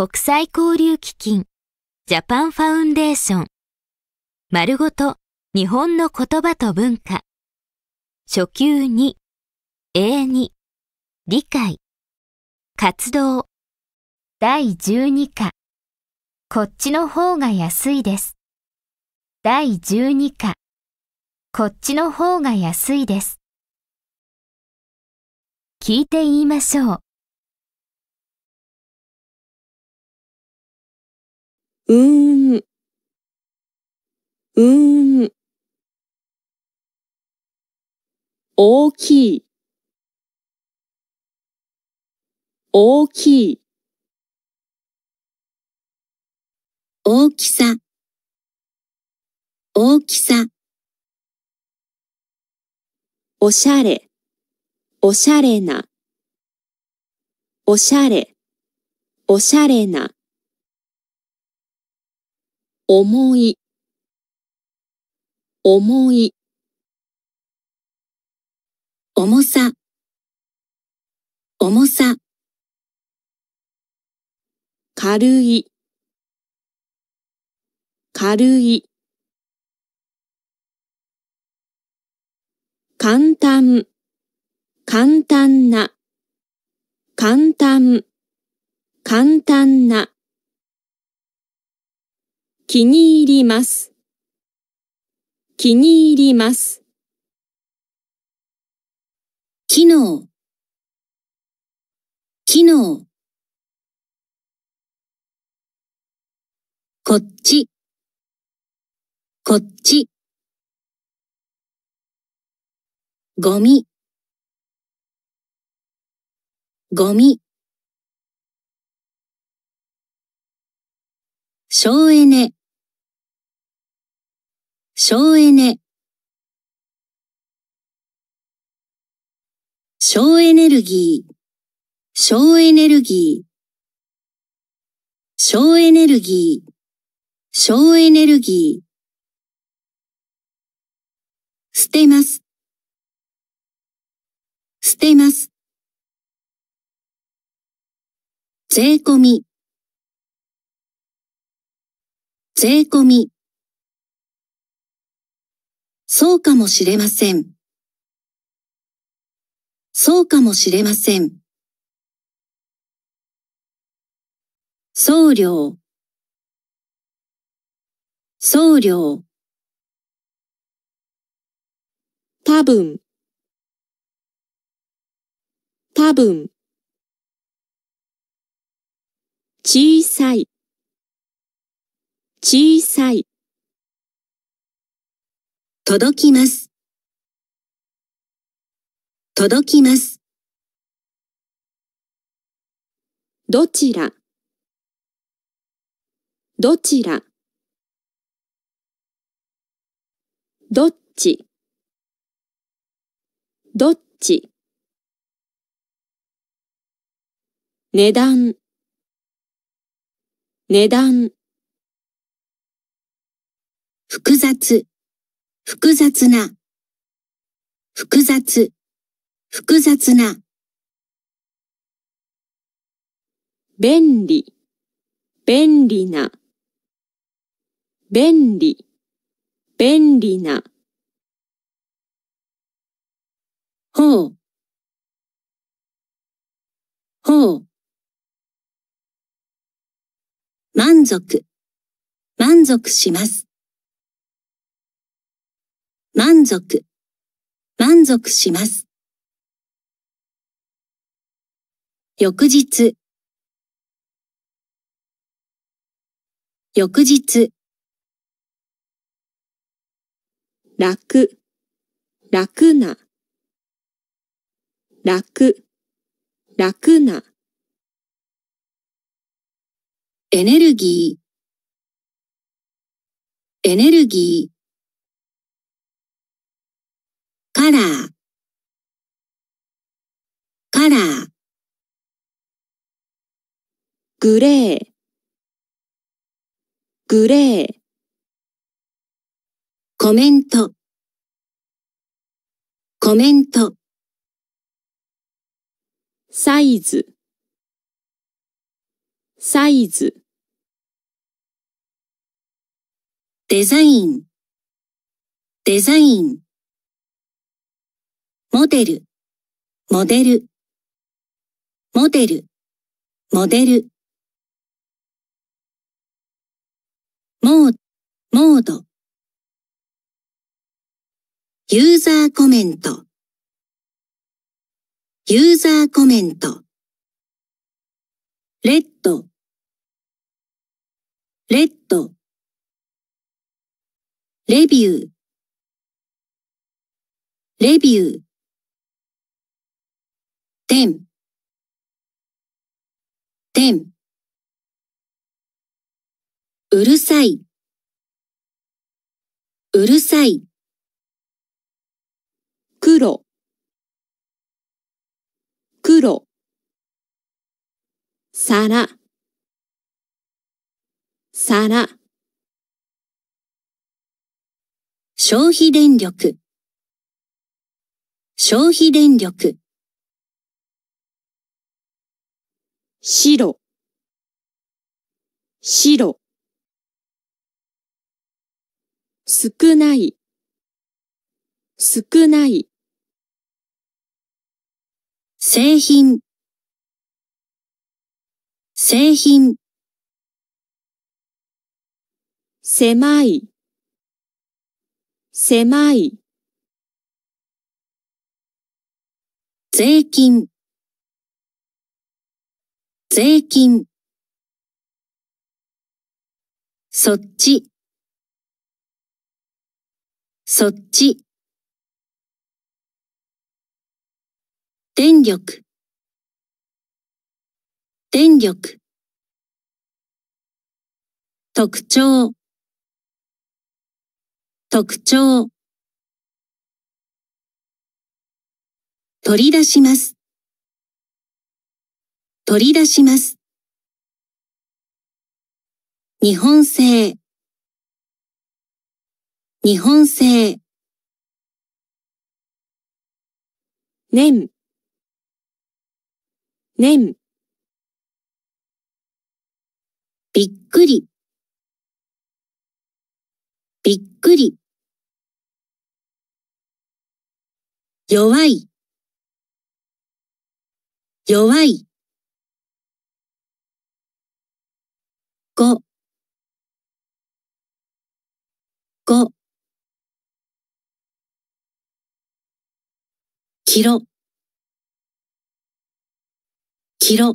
国際交流基金、ジャパンファウンデーション、丸ごと日本の言葉と文化、初級2、A2、理解、活動、第12課、こっちの方が安いです。第12課、こっちの方が安いです。聞いて言いましょう。うーん、うーん。大きい、大きい。大きさ、大きさ。おしゃれ、おしゃれな、おしゃれ、おしゃれな。重い、重い。重さ、重さ。軽い、軽い。簡単、簡単な、簡単、簡単な。気に入ります。気に入ります。機能、機能。こっち、こっち。ゴミ、ゴミ。省エネ、省エネ省エネルギー省エネルギー省エネルギー省エネルギー捨てます捨てます税込み税込みそうかもしれません。そうかもしれません。送料送料多分多分小さい小さい届きます。届きます。どちら、どちら、どっち、どっち。値段、値段。複雑。複雑な、複雑、複雑な。便利、便利な、便利、便利な。ほう、ほう。満足、満足します。満足、満足します。翌日、翌日、楽、楽な、楽、楽な。エネルギー、エネルギー。カラー、カラー。グレー、グレー。コメント、コメント。サイズ、サイズ。デザイン、デザイン。モデル、モデル、モデル、モデル。モード、モード。ユーザーコメント、ユーザーコメント。レッド、レッド。レビュー、レビュー。dem, dem うるさい、うるさい。黒、黒。皿、皿。消費電力、消費電力。白白少ない少ない製品製品狭い狭い税金税金。そっち、そっち。電力、電力。特徴、特徴。取り出します。取り出します。日本製、日本製。年、年。びっくり、びっくり。弱い、弱い。5 5キロキロ